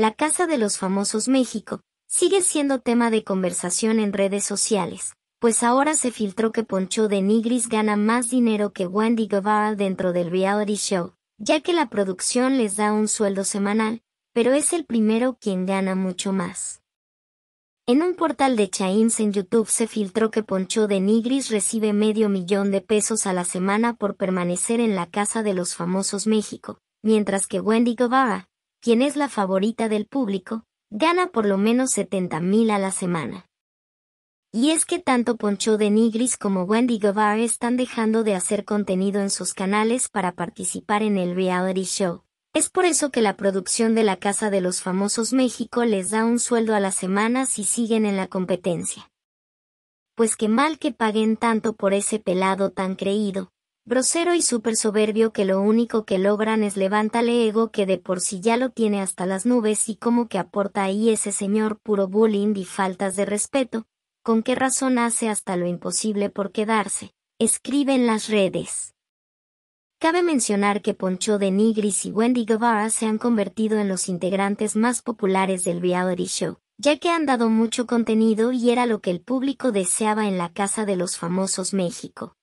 la Casa de los Famosos México, sigue siendo tema de conversación en redes sociales, pues ahora se filtró que Poncho de Nigris gana más dinero que Wendy Guevara dentro del reality show, ya que la producción les da un sueldo semanal, pero es el primero quien gana mucho más. En un portal de Chains en YouTube se filtró que Poncho de Nigris recibe medio millón de pesos a la semana por permanecer en la casa de los famosos México, mientras que Wendy Guevara, quien es la favorita del público, gana por lo menos mil a la semana. Y es que tanto Poncho de Nigris como Wendy Guevara están dejando de hacer contenido en sus canales para participar en el reality show. Es por eso que la producción de la Casa de los Famosos México les da un sueldo a la semana si siguen en la competencia. Pues qué mal que paguen tanto por ese pelado tan creído, Grosero y súper soberbio que lo único que logran es levántale ego que de por sí ya lo tiene hasta las nubes y como que aporta ahí ese señor puro bullying y faltas de respeto, con qué razón hace hasta lo imposible por quedarse, escribe en las redes. Cabe mencionar que Poncho de Nigris y Wendy Guevara se han convertido en los integrantes más populares del reality show, ya que han dado mucho contenido y era lo que el público deseaba en la Casa de los Famosos México.